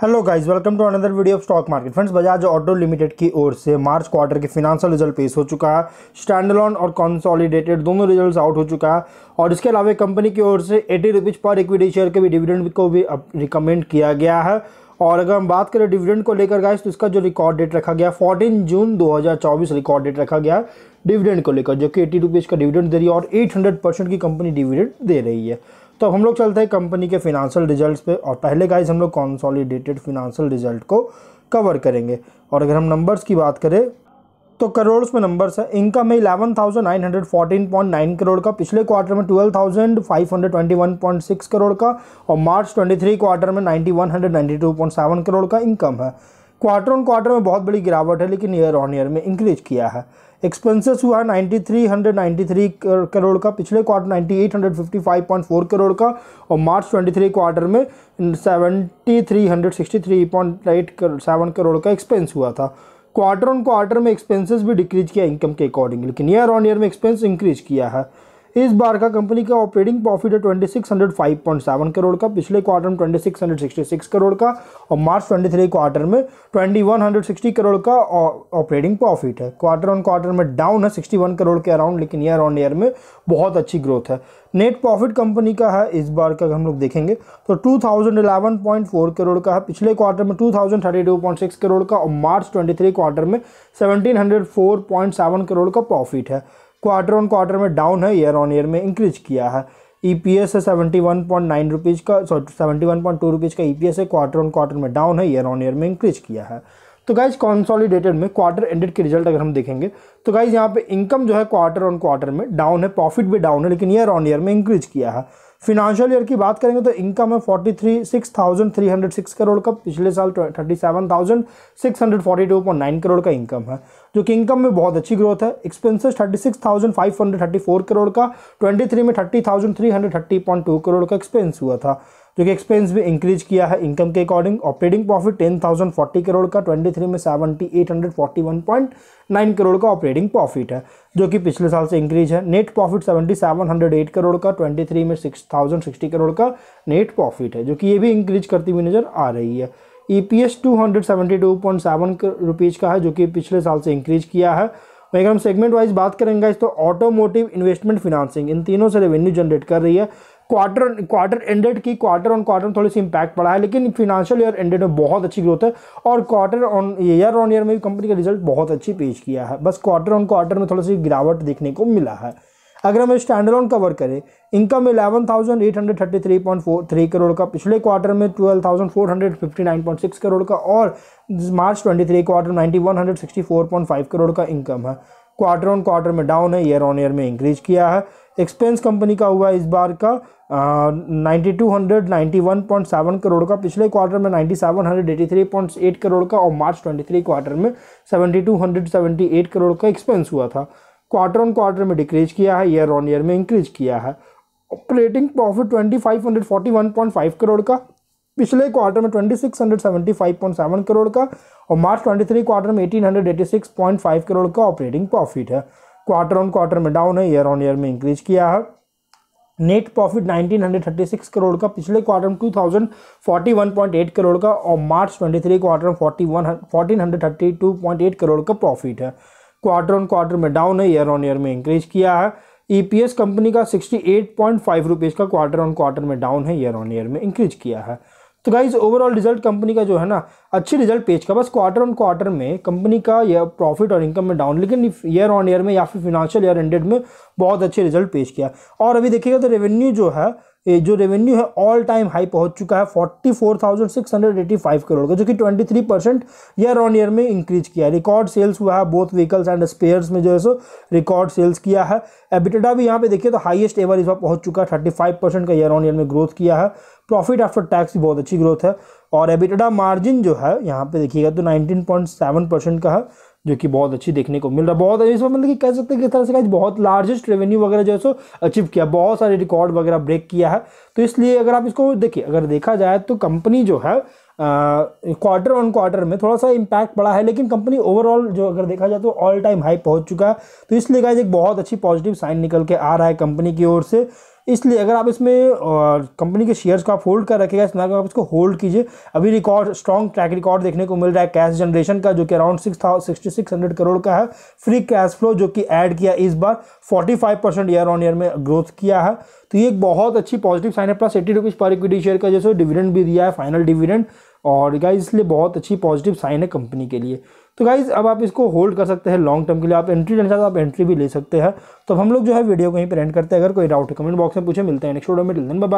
hello guys welcome to another video of stock market friends Bajaj Auto Limited की ओर से March quarter के financial result पेश हो चुका है स्टैंडलॉन और कंसोलिडेटेड दोनों रिजल्ट्स आउट हो चुका है और इसके अलावा कंपनी की ओर से एटी रुपीज़ पर इक्विटी शेयर के भी डिविडेंड को भी रिकमेंड किया गया है और अगर हम बात करें डिविडेंड को लेकर गाइज तो इसका जो रिकॉर्ड डेट रखा गया फोर्टीन जून दो रिकॉर्ड डेट रखा गया डिविडेंड को लेकर जो कि एटी रुपीज़ का डिविडेंड दे रही है और एट हंड्रेड परसेंट की कंपनी डिविडेंड दे रही है तो हम लोग चलते हैं कंपनी के फिनांशियल रिजल्ट्स पे और पहले गाइज हम लोग कॉन्सॉलीडेटेड फिनेंशियल रिजल्ट को कवर करेंगे और अगर हम नंबर्स की बात करें तो करोड़ में नंबर्स है इनकम है eleven thousand nine hundred fourteen point nine crore का पिछले क्वार्टर में twelve thousand five hundred twenty one point six crore का और मार्च ट्वेंटी थ्री क्वार्टर में ninety one hundred ninety two point seven crore का इनकम है क्वार्टर ऑन क्वार्टर में बहुत बड़ी गिरावट है लेकिन ईयर ऑन ईयर में इंक्रीज किया है एक्सपेंसेस हुआ है 9393 करोड़ का पिछले क्वार्टर 9855.4 करोड़ का और मार्च 23 क्वार्टर में 7363.8 करोड़ सेवन करोड़ का एक्सपेंस हुआ था क्वार्टर ऑन क्वार्टर में एक्सपेंसेस भी डिक्रीज किया इनकम के अकॉर्डिंग लेकिन ईयर ऑन ईयर में एक्सपेंस इंक्रीज किया है इस बार का कंपनी का ऑपरेटिंग प्रॉफिट है ट्वेंटी करोड़ का पिछले क्वार्टर में ट्वेंटी करोड़ का और मार्च 23 क्वार्टर में 2160 करोड़ का ऑपरेटिंग प्रॉफिट है क्वार्टर ऑन क्वार्टर में डाउन है 61 करोड़ के अराउंड लेकिन ईयर ऑन ईयर में बहुत अच्छी ग्रोथ है नेट प्रॉफिट कंपनी का है इस बार का हम लोग देखेंगे तो 2011.4 करोड़ का है पिछले क्वार्टर में 2032.6 करोड़ का और मार्च 23 क्वार्टर में 1704.7 करोड़ का प्रॉफिट है क्वार्टर ऑन क्वार्टर में डाउन है ईयर ऑन ईयर में इंक्रीज किया है ई पी एस है seventy one point nine rupees का sorry seventy one point two rupees का ई पी एस है क्वार्टर ऑन क्वार्टर में डाउन है ईयर ऑन ईयर में इंक्रीज किया है तो गाइज कॉन्सॉलिडेटेड में क्वार्टर एंडेड के रिजल्ट अगर हम देखेंगे तो गाइज यहाँ पे इनकम जो है क्वार्टर ऑन क्वार्टर में डाउन है प्रॉफिट भी डाउन है लेकिन ईयर ऑन ईयर में इंक्रीज किया है फिनेंशियल ईयर की बात करेंगे तो इनकम है forty three six thousand three hundred six crore का पिछले साल thirty seven thousand six hundred forty two point nine crore का इनकम है जो कि इनकम में बहुत अच्छी ग्रोथ है expenses thirty six thousand five hundred thirty four crore का ट्वेंटी थ्री में thirty thousand three hundred thirty point two crore का एक्सपेंस हुआ था जो कि एक्सपेंस भी इंक्रीज किया है इनकम के according operating profit ten thousand forty crore का ट्वेंटी थ्री में seventy eight hundred forty one point nine crore का ऑपरेटिंग प्रॉफिट है जो कि पिछले साल से इंक्रीज है net profit seventy seven hundred eight crore का ट्वेंटी थ्री में सिक्स थाउजेंड सिक्सटी करोड़ का नेट प्रॉफिट है जो कि ये भी इंक्रीज करती हुई नज़र आ रही है E P S two hundred seventy two point seven rupees का है जो कि पिछले साल से इंक्रीज किया है वहीं अगर हम सेगमेंट वाइज बात करेंगे तो ऑटोमोटिव इन्वेस्टमेंट फिनांसिंग इन तीनों से रेवेन्यू जनरेट कर रही है क्वार्टर क्वार्टर एंडेड की क्वार्टर ऑन क्वार्टर में थोड़ी सी इंपैक्ट पड़ा है लेकिन फिनेंशियल ईयर एंडेड में बहुत अच्छी ग्रोथ है और quarter on year on year में भी कंपनी का रिजल्ट बहुत अच्छी पेश किया है बस क्वार्टर ऑन क्वार्टर में थोड़ी सी गिरावट देखने को मिला है अगर हम ऑन कवर करें income eleven thousand eight hundred thirty three point four three crore का पिछले क्वार्टर में twelve thousand four hundred fifty nine point six crore का और March twenty three quarter ninety one hundred sixty four point five crore का income है quarter on quarter में down है year on year में इंक्रीज किया है एक्सपेंस कंपनी का हुआ इस बार का ninety two hundred ninety one point seven crore का पिछले क्वार्टर में ninety seven hundred eighty three point eight crore का और मार्च ट्वेंटी थ्री क्वार्टर में seventy two hundred seventy eight crore का एक्सपेंस हुआ था क्वार्टर ऑन क्वार्टर में डिक्रीज किया है ईयर ऑन ईयर में इंक्रीज किया है operating profit twenty five hundred forty one point five crore का पिछले क्वार्टर में twenty six hundred seventy five point seven crore का और मार्च ट्वेंटी थ्री क्वार्टर में eighteen hundred eighty six point five crore का ऑपरेटिंग प्रॉफिट है क्वार्टर ऑन क्वार्टर में down है ईयर ऑन ईयर में इंक्रीज किया है नेट प्रॉफिट 1936 करोड़ का पिछले क्वार्टर में 2041.8 करोड़ का और मार्च 23 क्वार्टर में 41 1432.8 करोड़ का प्रॉफिट है क्वार्टर ऑन क्वार्टर में डाउन है ईयर ऑन ईयर में इंक्रीज किया है ईपीएस e कंपनी का 68.5 रुपीस का क्वार्टर ऑन क्वार्टर में डाउन है ईयर ऑन ईयर में इंक्रीज किया है तो गाइज ओवरऑल रिजल्ट कंपनी का जो है ना अच्छी रिजल्ट पेज का बस क्वार्टर ऑन क्वार्टर में कंपनी का यह प्रॉफिट और इनकम में डाउन लेकिन ईयर ऑन ईयर में या फिर फिनेंशियल ईयर एंडेड में बहुत अच्छे रिजल्ट पेश किया और अभी देखिएगा तो रेवेन्यू जो है जो रेवेन्यू है ऑल टाइम हाई पहुंच चुका है forty four thousand six hundred eighty five crore का जो कि twenty three percent year on year में इंक्रीज किया है रिकॉर्ड सेल्स हुआ है बोथ व्हीकल्स एंड स्पेयर्स में जो है सो रिकॉर्ड सेल्स किया है एबिटेडा भी यहाँ पे देखिए तो हाईएस्ट एवर इस बार पहुंच चुका है थर्टी फाइव परसेंट का ईयर ऑन ईयर में ग्रोथ किया है प्रॉफिट आफ्टर टैक्स भी बहुत अच्छी ग्रोथ है और एबिटेडा मार्जिन जो है यहाँ पे देखिएगा तो नाइनटीन पॉइंट सेवन परसेंट का है जो कि बहुत अच्छी देखने को मिल रहा है बहुत मतलब कि कह सकते हैं कि तरह से कहा बहुत लार्जेस्ट रेवेन्यू वगैरह जो है सो अचीव किया बहुत सारे रिकॉर्ड वगैरह ब्रेक किया है तो इसलिए अगर आप इसको देखिए अगर देखा जाए तो कंपनी जो है क्वार्टर ऑन क्वार्टर में थोड़ा सा इम्पैक्ट पड़ा है लेकिन कंपनी ओवरऑल जो अगर देखा जाए तो ऑल टाइम हाई पहुंच चुका है तो इसलिए गाइज एक बहुत अच्छी पॉजिटिव साइन निकल के आ रहा है कंपनी की ओर से इसलिए अगर आप इसमें कंपनी के शेयर्स को आप होल्ड कर रखेगा इस आप इसको होल्ड कीजिए अभी रिकॉर्ड स्ट्रॉन्ग ट्रैक रिकॉर्ड देखने को मिल रहा है कैश जनरेशन का जो कि around six sixty six hundred crore का है फ्री कैश फ्लो जो कि ऐड किया इस बार forty five percent year on year में ग्रोथ किया है तो ये एक बहुत अच्छी पॉजिटिव साइन है प्लस एट्टी रुपीज़ पर इक्विटी शेयर का जैसे डिविडेंड भी दिया है फाइनल डिविडेंड और गाइज इसलिए बहुत अच्छी पॉजिटिव साइन है कंपनी के लिए तो गाइज़ अब आप इसको होल्ड कर सकते हैं लॉन्ग टर्म के लिए आप एंट्री लेना चाहते हैं आप एंट्री भी ले सकते हैं तो हम लोग जो है वीडियो को पर एंड करते हैं अगर कोई डाउट है कमेंट बॉक्स में पूछे मिलते हैं नेक्स्ट वीडियो में टिल बाय